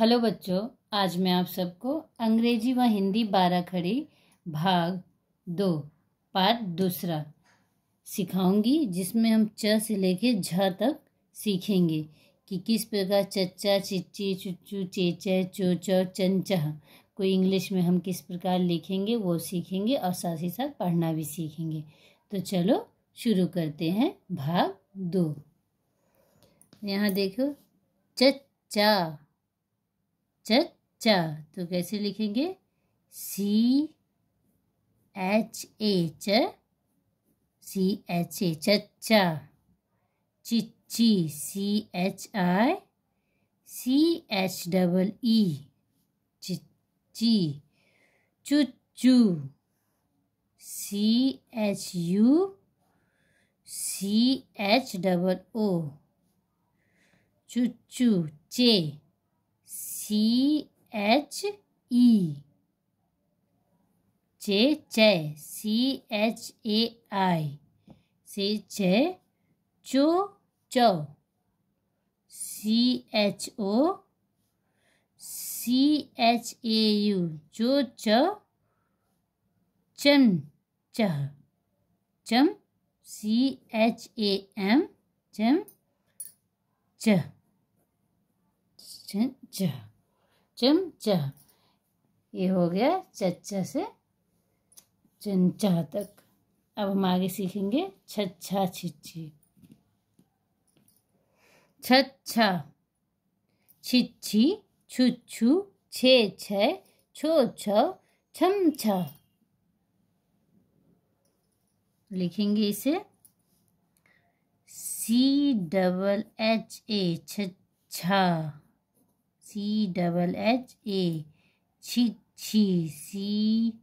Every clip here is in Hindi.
हेलो बच्चों आज मैं आप सबको अंग्रेजी व हिंदी बारह खड़ी भाग दो पाठ दूसरा सिखाऊंगी जिसमें हम च से लेके झ तक सीखेंगे कि किस प्रकार चच्चा चिच्ची चुच्चू चेच चोच और चंचह को इंग्लिश में हम किस प्रकार लिखेंगे वो सीखेंगे और साथ ही साथ पढ़ना भी सीखेंगे तो चलो शुरू करते हैं भाग दो यहाँ देखो चच्चा चचा तो कैसे लिखेंगे सी एच ए च सी एच ए चचा चिच्ची C H I C H double E चिच्ची चुच्चू C H U C H double O चुच्चू चे C H E. J J C H A I. C J Cho Cho. C H O C H A U. Cho Cho. Chum Cha. Chum C H A M. Chum Cha. Chum चमचा ये हो गया चच्चा से चमचा तक अब हम आगे सीखेंगे छच्छा छिच्छी छच्छा छिच्छी छुच्छु छे छ छो छ छम छा लिखेंगे इसे सी डबल एच ए छच्छा C double H A. Chichi. C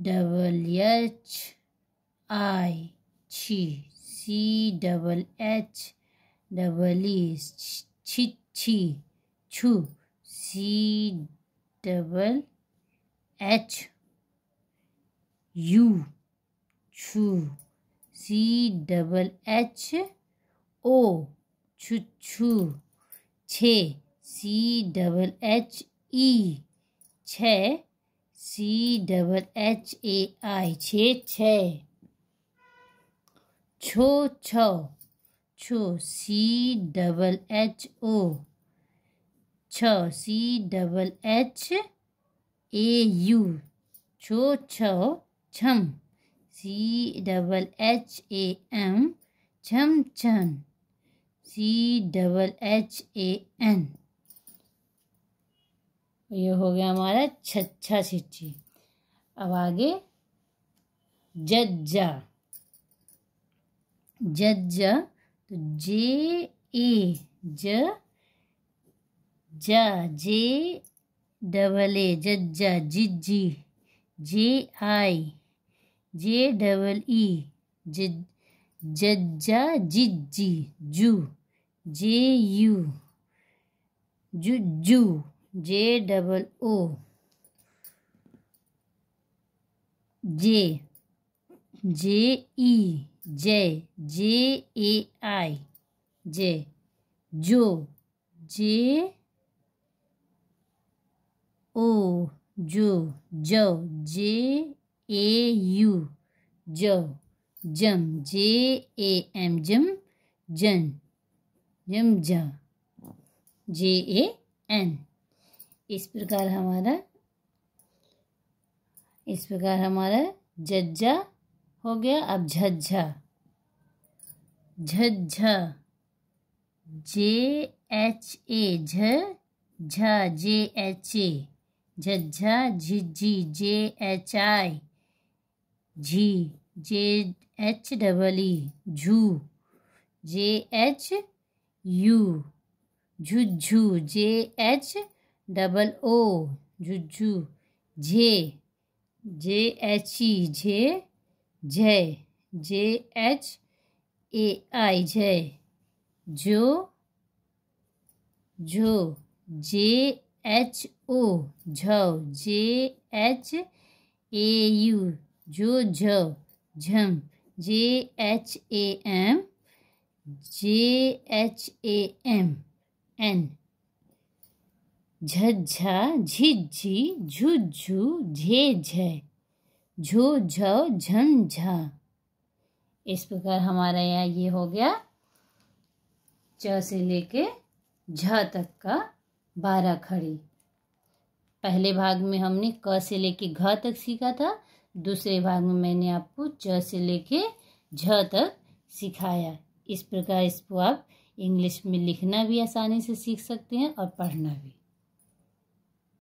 double H I. Chi. C double H double E. Chu. C double H U. Chu. C double H O. Chu Chu. छ सी डबल एच ई छ सी डबल एच ए आई छ छ छो छो छो सी डबल एच ओ छ C double H A U छो छो छम C double H A M छम छम C double H A N ये हो गया हमारा छच्छा छिच्ची अब आगे जज्जा जज्जा तो जे ए ज जा जे double A जज्जा जिज्जी J I J double E जज्जा जिज्जी जू J U Ju J double O J J E J J A I J Jo J O Jo Jo J A U Jo Jum J A M Jum जमजा जे ए एन इस प्रकार हमारा इस प्रकार हमारा जज्जा हो गया अब झज्झा झज्झा जे एच ए झ झा जे एच ए झज्झा झिझी जे एच आई झी जे एच डबल ई झू जे एच यू झुझू जे एच डबल ओ झुझू झे जे एच ई झे जय जे एच ए आई जय जो जो जे एच ओ झो जे एच ए यू जो झो झम J H A M J H A M N झज्झा झिझी झुझू झे झे झो झ झंझा इस प्रकार हमारा यहाँ ये हो गया च से लेके झ तक का बारह खड़ी पहले भाग में हमने क से लेके घ तक सीखा था दूसरे भाग में मैंने आपको च से लेके झ तक सिखाया इस प्रकार इसको आप इंग्लिश में लिखना भी आसानी से सीख सकते हैं और पढ़ना भी